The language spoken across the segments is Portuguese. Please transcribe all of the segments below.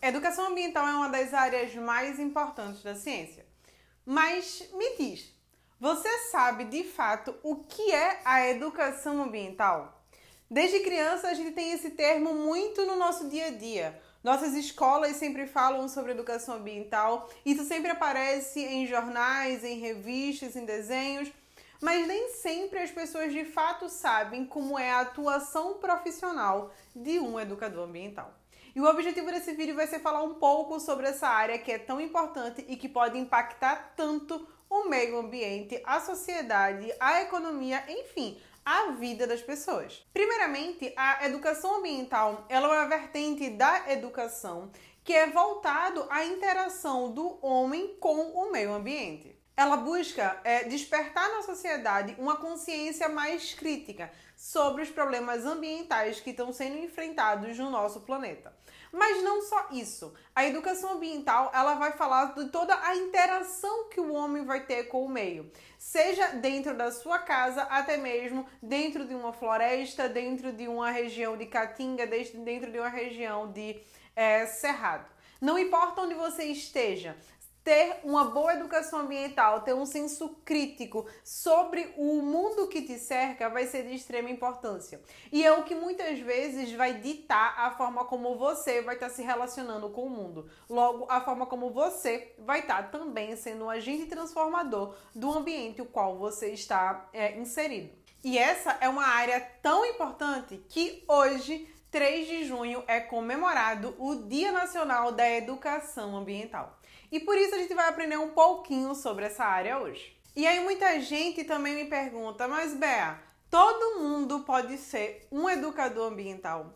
Educação ambiental é uma das áreas mais importantes da ciência. Mas me diz, você sabe de fato o que é a educação ambiental? Desde criança a gente tem esse termo muito no nosso dia a dia. Nossas escolas sempre falam sobre educação ambiental, isso sempre aparece em jornais, em revistas, em desenhos, mas nem sempre as pessoas de fato sabem como é a atuação profissional de um educador ambiental. E o objetivo desse vídeo vai ser falar um pouco sobre essa área que é tão importante e que pode impactar tanto o meio ambiente, a sociedade, a economia, enfim, a vida das pessoas. Primeiramente, a educação ambiental, ela é uma vertente da educação que é voltado à interação do homem com o meio ambiente ela busca é, despertar na sociedade uma consciência mais crítica sobre os problemas ambientais que estão sendo enfrentados no nosso planeta. Mas não só isso. A educação ambiental, ela vai falar de toda a interação que o homem vai ter com o meio, seja dentro da sua casa, até mesmo dentro de uma floresta, dentro de uma região de caatinga, dentro de uma região de é, cerrado. Não importa onde você esteja, ter uma boa educação ambiental, ter um senso crítico sobre o mundo que te cerca vai ser de extrema importância. E é o que muitas vezes vai ditar a forma como você vai estar tá se relacionando com o mundo. Logo, a forma como você vai estar tá também sendo um agente transformador do ambiente o qual você está é, inserido. E essa é uma área tão importante que hoje, 3 de junho, é comemorado o Dia Nacional da Educação Ambiental. E por isso a gente vai aprender um pouquinho sobre essa área hoje. E aí muita gente também me pergunta, mas Bea, todo mundo pode ser um educador ambiental?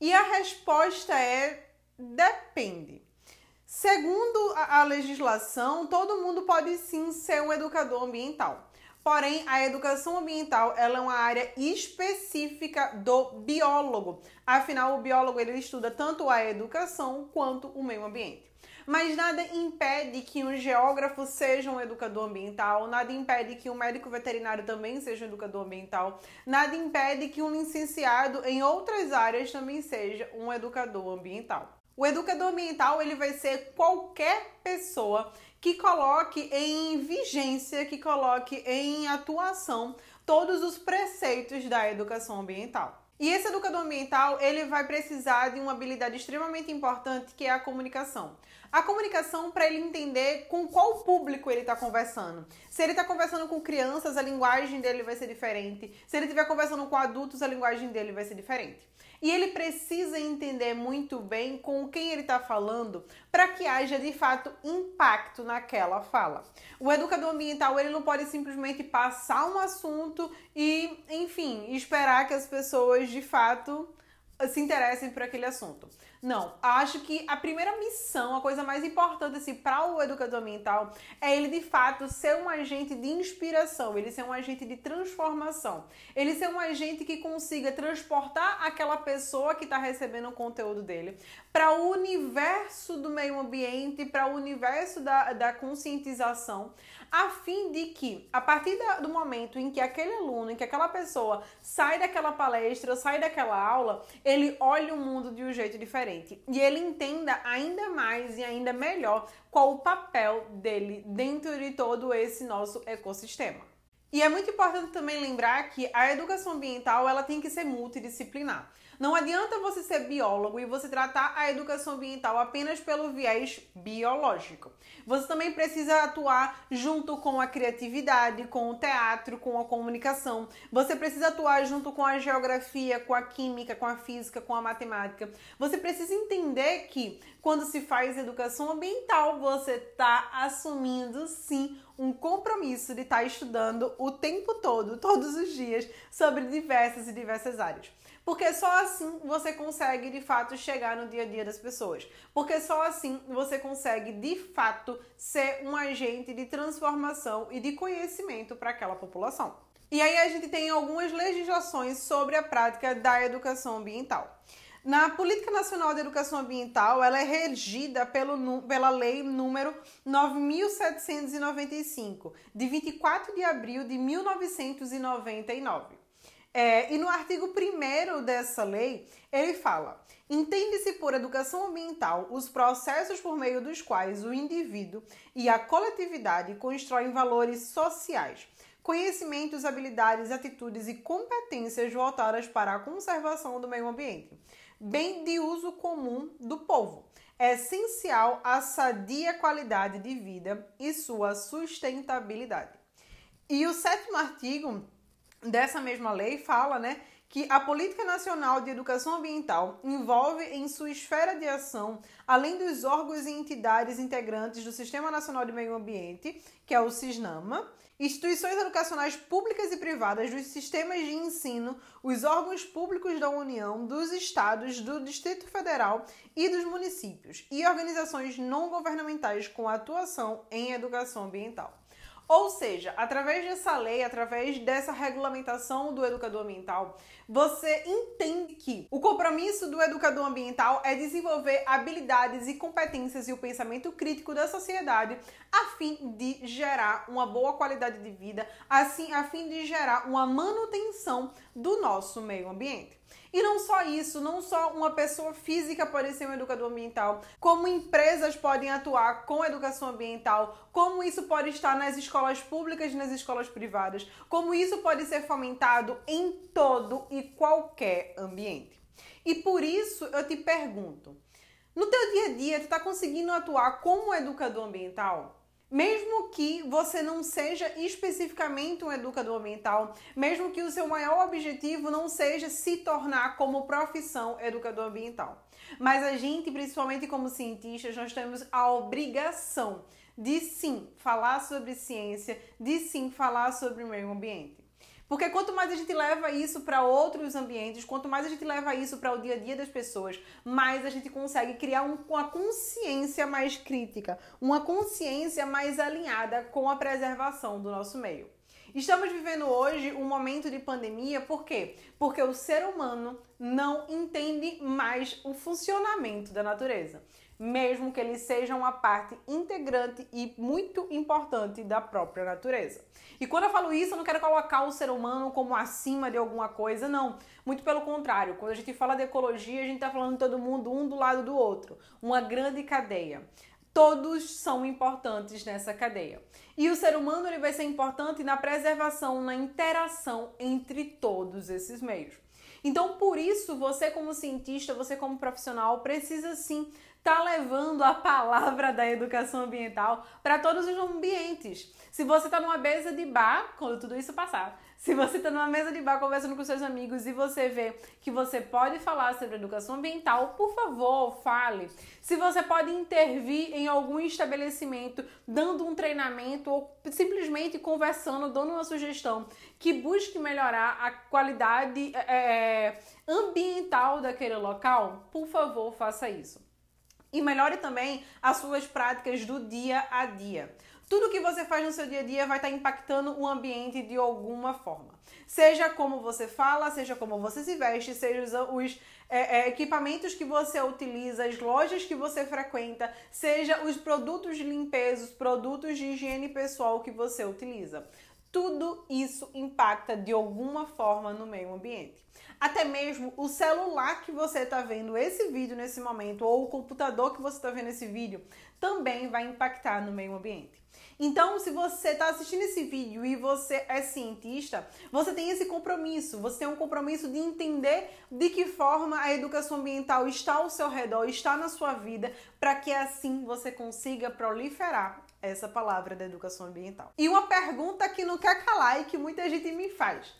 E a resposta é depende. Segundo a, legislação, todo mundo pode sim ser um educador ambiental. Porém, a educação ambiental ela é uma área específica do biólogo. Afinal, o biólogo ele estuda tanto a educação quanto o meio ambiente mas nada impede que um geógrafo seja um educador ambiental, nada impede que um médico veterinário também seja um educador ambiental, nada impede que um licenciado em outras áreas também seja um educador ambiental. O educador ambiental ele vai ser qualquer pessoa que coloque em vigência, que coloque em atuação todos os preceitos da educação ambiental. E esse educador ambiental, ele vai precisar de uma habilidade extremamente importante que é a comunicação a comunicação para ele entender com qual público ele está conversando. Se ele está conversando com crianças, a linguagem dele vai ser diferente. Se ele estiver conversando com adultos, a linguagem dele vai ser diferente. E ele precisa entender muito bem com quem ele está falando para que haja de fato impacto naquela fala. O educador ambiental ele não pode simplesmente passar um assunto e, enfim, esperar que as pessoas de fato se interessem por aquele assunto. Não, acho que a primeira missão, a coisa mais importante assim, para o educador ambiental é ele de fato ser um agente de inspiração, ele ser um agente de transformação, ele ser um agente que consiga transportar aquela pessoa que está recebendo o conteúdo dele para o universo do meio ambiente, para o universo da, da conscientização, a fim de que, a partir da, do momento em que aquele aluno, em que aquela pessoa sai daquela palestra, sai daquela aula, ele olhe o mundo de um jeito diferente e ele entenda ainda mais e ainda melhor qual o papel dele dentro de todo esse nosso ecossistema. E é muito importante também lembrar que a educação ambiental ela tem que ser multidisciplinar. Não adianta você ser biólogo e você tratar a educação ambiental apenas pelo viés biológico. Você também precisa atuar junto com a criatividade, com o teatro, com a comunicação. Você precisa atuar junto com a geografia, com a química, com a física, com a matemática. Você precisa entender que quando se faz educação ambiental, você está assumindo sim um compromisso de estar tá estudando o tempo todo, todos os dias, sobre diversas e diversas áreas. Porque só assim você consegue de fato chegar no dia a dia das pessoas. Porque só assim você consegue de fato ser um agente de transformação e de conhecimento para aquela população. E aí a gente tem algumas legislações sobre a prática da educação ambiental. Na Política Nacional de Educação Ambiental, ela é regida pelo, pela Lei número 9795, de 24 de abril de 1999. É, e no artigo 1 dessa lei, ele fala: entende-se por educação ambiental os processos por meio dos quais o indivíduo e a coletividade constroem valores sociais, conhecimentos, habilidades, atitudes e competências voltadas para a conservação do meio ambiente, bem de uso comum do povo. É essencial a sadia qualidade de vida e sua sustentabilidade. E o sétimo artigo dessa mesma lei fala, né, que a Política Nacional de Educação Ambiental envolve em sua esfera de ação, além dos órgãos e entidades integrantes do Sistema Nacional de Meio Ambiente, que é o SISNAMA, instituições educacionais públicas e privadas dos sistemas de ensino, os órgãos públicos da União, dos estados, do Distrito Federal e dos municípios, e organizações não governamentais com atuação em educação ambiental. Ou seja, através dessa lei, através dessa regulamentação do educador ambiental, você entende que o compromisso do educador ambiental é desenvolver habilidades e competências e o pensamento crítico da sociedade a fim de gerar uma boa qualidade de vida, assim a fim de gerar uma manutenção do nosso meio ambiente. E não só isso, não só uma pessoa física pode ser um educador ambiental, como empresas podem atuar com educação ambiental, como isso pode estar nas escolas públicas e nas escolas privadas, como isso pode ser fomentado em todo e qualquer ambiente. E por isso eu te pergunto, no teu dia a dia, tu está conseguindo atuar como educador ambiental? Mesmo que você não seja especificamente um educador ambiental, mesmo que o seu maior objetivo não seja se tornar como profissão educador ambiental. Mas a gente, principalmente como cientistas, nós temos a obrigação de sim falar sobre ciência, de sim falar sobre o meio ambiente. Porque quanto mais a gente leva isso para outros ambientes, quanto mais a gente leva isso para o dia a dia das pessoas, mais a gente consegue criar um, uma consciência mais crítica, uma consciência mais alinhada com a preservação do nosso meio. Estamos vivendo hoje um momento de pandemia, por quê? Porque o ser humano não entende mais o funcionamento da natureza mesmo que eles sejam uma parte integrante e muito importante da própria natureza. E quando eu falo isso, eu não quero colocar o ser humano como acima de alguma coisa, não. Muito pelo contrário, quando a gente fala de ecologia, a gente está falando todo mundo um do lado do outro, uma grande cadeia todos são importantes nessa cadeia. E o ser humano ele vai ser importante na preservação, na interação entre todos esses meios. Então, por isso, você como cientista, você como profissional, precisa sim está levando a palavra da educação ambiental para todos os ambientes. Se você está numa mesa de bar, quando tudo isso passar, se você está numa mesa de bar conversando com seus amigos e você vê que você pode falar sobre educação ambiental, por favor, fale. Se você pode intervir em algum estabelecimento, dando um treinamento ou simplesmente conversando, dando uma sugestão que busque melhorar a qualidade é, ambiental daquele local, por favor, faça isso e melhore também as suas práticas do dia a dia. Tudo que você faz no seu dia a dia vai estar impactando o ambiente de alguma forma. Seja como você fala, seja como você se veste, seja os, é, é, equipamentos que você utiliza, as lojas que você frequenta, seja os produtos de limpeza, os produtos de higiene pessoal que você utiliza. Tudo isso impacta de alguma forma no meio ambiente até mesmo o celular que você está vendo esse vídeo nesse momento, ou o computador que você está vendo esse vídeo, também vai impactar no meio ambiente. Então, se você está assistindo esse vídeo e você é cientista, você tem esse compromisso, você tem um compromisso de entender de que forma a educação ambiental está ao seu redor, está na sua vida, para que assim você consiga proliferar essa palavra da educação ambiental. E uma pergunta que não quer calar e que muita gente me faz.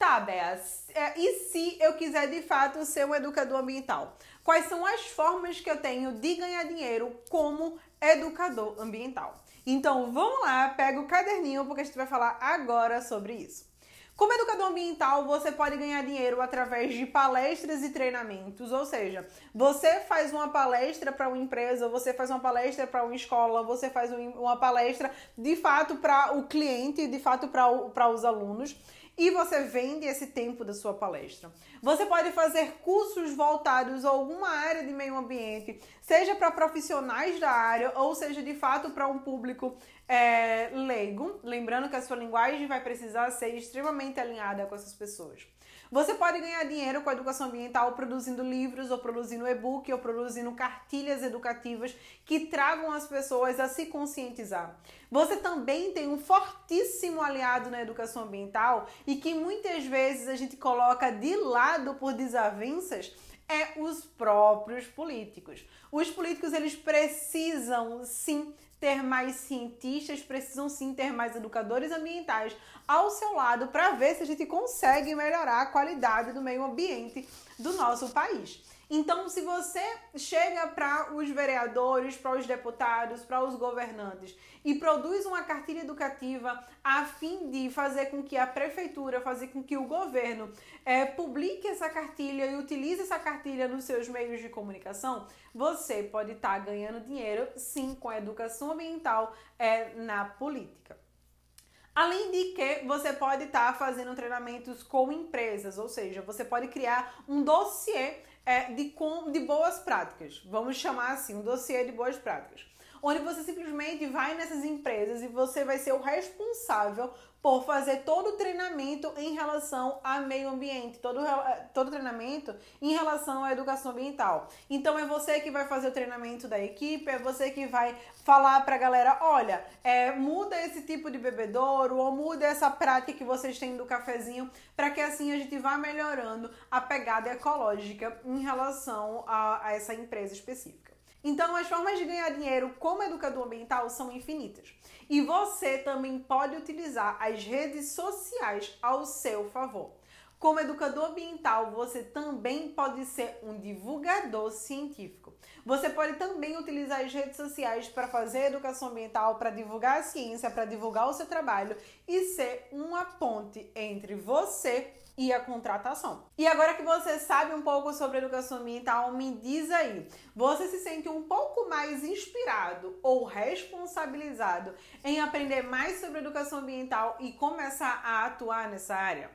Tá, Bea, é, e se eu quiser de fato ser um educador ambiental? Quais são as formas que eu tenho de ganhar dinheiro como educador ambiental? Então vamos lá, pega o caderninho porque a gente vai falar agora sobre isso. Como educador ambiental, você pode ganhar dinheiro através de palestras e treinamentos, ou seja, você faz uma palestra para uma empresa, você faz uma palestra para uma escola, você faz uma palestra de fato para o cliente, de fato para os alunos e você vende esse tempo da sua palestra. Você pode fazer cursos voltados a alguma área de meio ambiente, seja para profissionais da área ou seja de fato para um público é, leigo. Lembrando que a sua linguagem vai precisar ser extremamente alinhada com essas pessoas. Você pode ganhar dinheiro com a educação ambiental produzindo livros, ou produzindo e-book, ou produzindo cartilhas educativas que tragam as pessoas a se conscientizar. Você também tem um fortíssimo aliado na educação ambiental e que muitas vezes a gente coloca de lado por desavenças é os próprios políticos. Os políticos eles precisam sim ter mais cientistas, precisam sim ter mais educadores ambientais ao seu lado para ver se a gente consegue melhorar a qualidade do meio ambiente do nosso país. Então, se você chega para os vereadores, para os deputados, para os governantes e produz uma cartilha educativa a fim de fazer com que a prefeitura, fazer com que o governo é, publique essa cartilha e utilize essa cartilha nos seus meios de comunicação, você pode estar tá ganhando dinheiro sim com a educação ambiental é, na política. Além de que você pode estar tá fazendo treinamentos com empresas, ou seja, você pode criar um dossiê é, de, com, de boas práticas. Vamos chamar assim, um dossiê de boas práticas onde você simplesmente vai nessas empresas e você vai ser o responsável por fazer todo o treinamento em relação a meio ambiente, todo, todo treinamento em relação à educação ambiental. Então é você que vai fazer o treinamento da equipe, é você que vai falar pra galera, olha, é, muda esse tipo de bebedouro ou muda essa prática que vocês têm do cafezinho, para que assim a gente vá melhorando a pegada ecológica em relação a, a essa empresa específica. Então, as formas de ganhar dinheiro como educador ambiental são infinitas. E você também pode utilizar as redes sociais ao seu favor. Como educador ambiental, você também pode ser um divulgador científico. Você pode também utilizar as redes sociais para fazer educação ambiental, para divulgar a ciência, para divulgar o seu trabalho e ser uma ponte entre você e a contratação. E agora que você sabe um pouco sobre educação ambiental, me diz aí, você se sente um pouco mais inspirado ou responsabilizado em aprender mais sobre educação ambiental e começar a atuar nessa área?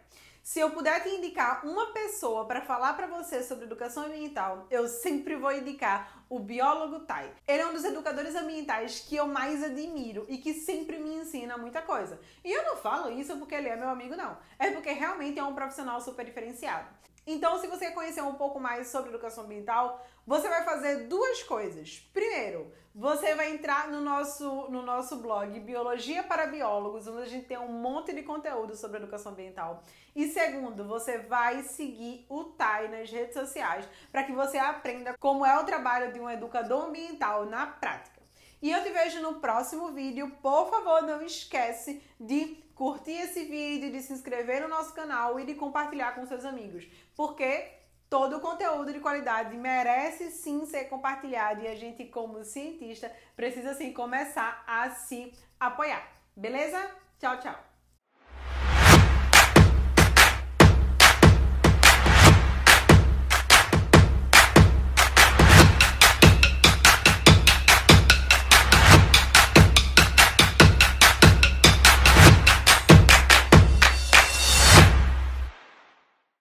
Se eu puder te indicar uma pessoa para falar para você sobre educação ambiental, eu sempre vou indicar o biólogo Tai. Ele é um dos educadores ambientais que eu mais admiro e que sempre me ensina muita coisa. E eu não falo isso porque ele é meu amigo, não. É porque realmente é um profissional super diferenciado. Então, se você quer conhecer um pouco mais sobre educação ambiental, você vai fazer duas coisas. Primeiro, você vai entrar no nosso, no nosso blog Biologia para Biólogos, onde a gente tem um monte de conteúdo sobre educação ambiental. E segundo, você vai seguir o TAI nas redes sociais para que você aprenda como é o trabalho de um educador ambiental na prática. E eu te vejo no próximo vídeo. Por favor, não esquece de curtir esse vídeo, de se inscrever no nosso canal e de compartilhar com seus amigos. Porque Todo o conteúdo de qualidade merece sim ser compartilhado e a gente, como cientista, precisa sim começar a se apoiar. Beleza? Tchau, tchau!